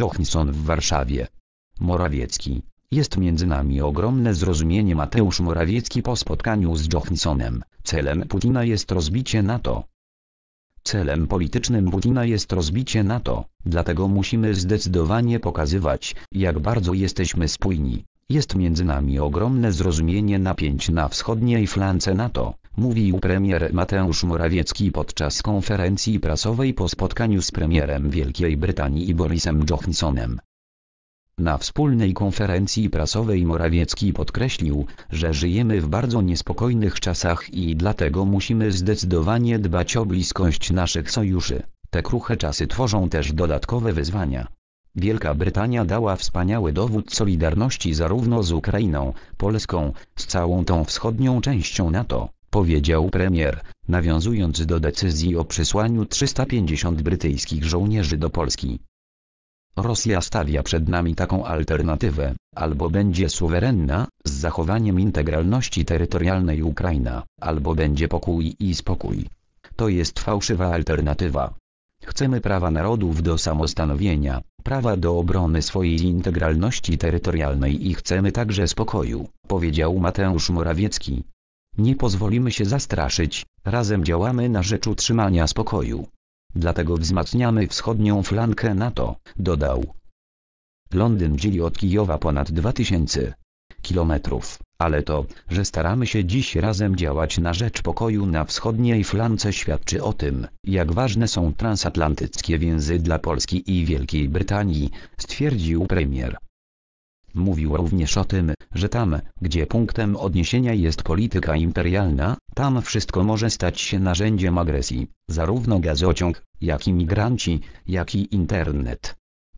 Johnson w Warszawie. Morawiecki. Jest między nami ogromne zrozumienie Mateusz Morawiecki po spotkaniu z Johnsonem. Celem Putina jest rozbicie NATO. Celem politycznym Putina jest rozbicie NATO, dlatego musimy zdecydowanie pokazywać, jak bardzo jesteśmy spójni. Jest między nami ogromne zrozumienie napięć na wschodniej flance NATO, mówił premier Mateusz Morawiecki podczas konferencji prasowej po spotkaniu z premierem Wielkiej Brytanii Borisem Johnsonem. Na wspólnej konferencji prasowej Morawiecki podkreślił, że żyjemy w bardzo niespokojnych czasach i dlatego musimy zdecydowanie dbać o bliskość naszych sojuszy. Te kruche czasy tworzą też dodatkowe wyzwania. Wielka Brytania dała wspaniały dowód solidarności zarówno z Ukrainą, Polską, z całą tą wschodnią częścią NATO, powiedział premier, nawiązując do decyzji o przysłaniu 350 brytyjskich żołnierzy do Polski. Rosja stawia przed nami taką alternatywę, albo będzie suwerenna, z zachowaniem integralności terytorialnej Ukraina, albo będzie pokój i spokój. To jest fałszywa alternatywa. Chcemy prawa narodów do samostanowienia, prawa do obrony swojej integralności terytorialnej i chcemy także spokoju, powiedział Mateusz Morawiecki, nie pozwolimy się zastraszyć, razem działamy na rzecz utrzymania spokoju. Dlatego wzmacniamy wschodnią flankę NATO, dodał. Londyn dzieli od Kijowa ponad 2000 kilometrów, ale to, że staramy się dziś razem działać na rzecz pokoju na wschodniej flance świadczy o tym, jak ważne są transatlantyckie więzy dla Polski i Wielkiej Brytanii, stwierdził premier. Mówił również o tym, że tam, gdzie punktem odniesienia jest polityka imperialna, tam wszystko może stać się narzędziem agresji, zarówno gazociąg, jak i migranci, jak i internet.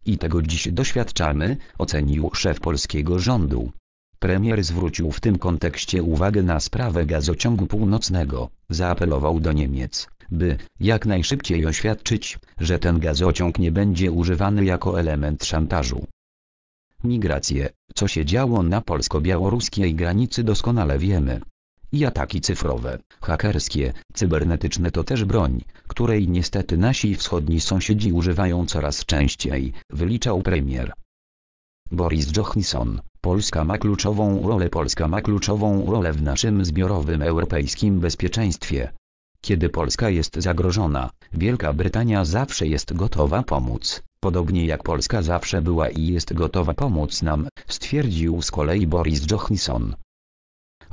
I tego dziś doświadczamy, ocenił szef polskiego rządu. Premier zwrócił w tym kontekście uwagę na sprawę gazociągu północnego, zaapelował do Niemiec, by jak najszybciej oświadczyć, że ten gazociąg nie będzie używany jako element szantażu, migracje, co się działo na polsko-białoruskiej granicy doskonale wiemy. I ataki cyfrowe, hakerskie, cybernetyczne to też broń, której niestety nasi wschodni sąsiedzi używają coraz częściej, wyliczał premier. Boris Johnson, Polska ma kluczową rolę Polska ma kluczową rolę w naszym zbiorowym europejskim bezpieczeństwie. Kiedy Polska jest zagrożona, Wielka Brytania zawsze jest gotowa pomóc podobnie jak Polska zawsze była i jest gotowa pomóc nam, stwierdził z kolei Boris Johnson.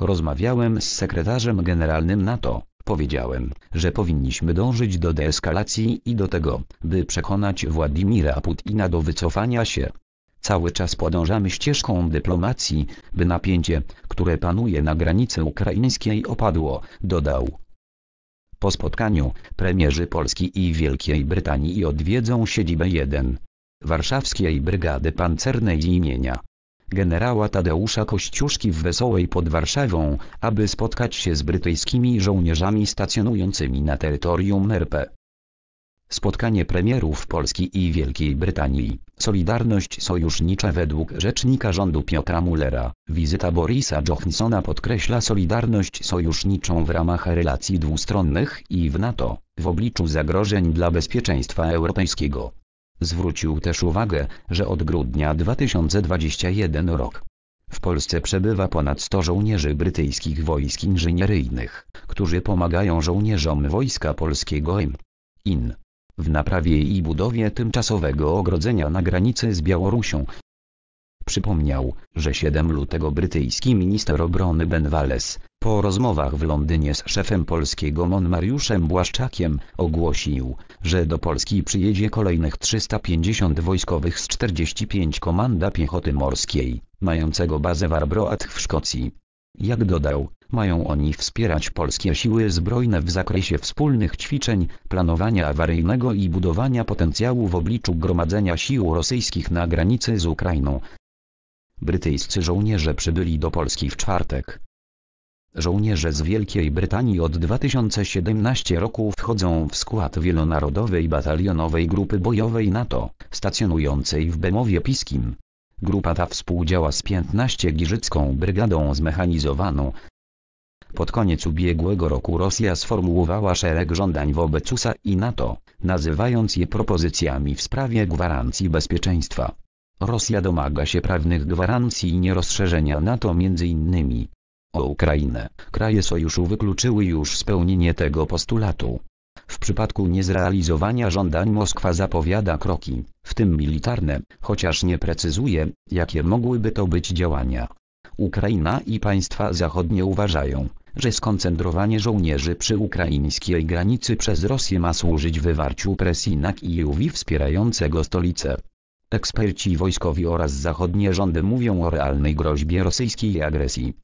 Rozmawiałem z sekretarzem generalnym NATO, powiedziałem, że powinniśmy dążyć do deeskalacji i do tego, by przekonać Władimira Putina do wycofania się. Cały czas podążamy ścieżką dyplomacji, by napięcie, które panuje na granicy ukraińskiej opadło, dodał. Po spotkaniu, premierzy Polski i Wielkiej Brytanii odwiedzą siedzibę 1 Warszawskiej Brygady Pancernej imienia generała Tadeusza Kościuszki w Wesołej pod Warszawą, aby spotkać się z brytyjskimi żołnierzami stacjonującymi na terytorium RP. Spotkanie premierów Polski i Wielkiej Brytanii, Solidarność sojusznicza według rzecznika rządu Piotra Mullera, wizyta Borisa Johnsona podkreśla solidarność sojuszniczą w ramach relacji dwustronnych i w NATO, w obliczu zagrożeń dla bezpieczeństwa europejskiego. Zwrócił też uwagę, że od grudnia 2021 rok w Polsce przebywa ponad 100 żołnierzy brytyjskich wojsk inżynieryjnych, którzy pomagają żołnierzom Wojska Polskiego im. In w naprawie i budowie tymczasowego ogrodzenia na granicy z Białorusią. Przypomniał, że 7 lutego brytyjski minister obrony Ben Wallace, po rozmowach w Londynie z szefem polskiego MON Mariuszem Błaszczakiem, ogłosił, że do Polski przyjedzie kolejnych 350 wojskowych z 45 komanda piechoty morskiej, mającego bazę w Arbroath w Szkocji. Jak dodał, mają oni wspierać polskie siły zbrojne w zakresie wspólnych ćwiczeń, planowania awaryjnego i budowania potencjału w obliczu gromadzenia sił rosyjskich na granicy z Ukrainą. Brytyjscy żołnierze przybyli do Polski w czwartek. Żołnierze z Wielkiej Brytanii od 2017 roku wchodzą w skład wielonarodowej batalionowej grupy bojowej NATO, stacjonującej w Bemowie Piskim. Grupa ta współdziała z 15 Giżycką Brygadą Zmechanizowaną, pod koniec ubiegłego roku Rosja sformułowała szereg żądań wobec USA i NATO, nazywając je propozycjami w sprawie gwarancji bezpieczeństwa. Rosja domaga się prawnych gwarancji nierozszerzenia NATO m.in. o Ukrainę. Kraje sojuszu wykluczyły już spełnienie tego postulatu. W przypadku niezrealizowania żądań Moskwa zapowiada kroki, w tym militarne, chociaż nie precyzuje, jakie mogłyby to być działania. Ukraina i państwa zachodnie uważają, że skoncentrowanie żołnierzy przy ukraińskiej granicy przez Rosję ma służyć wywarciu presji na Kijowi wspierającego stolicę. Eksperci wojskowi oraz zachodnie rządy mówią o realnej groźbie rosyjskiej agresji.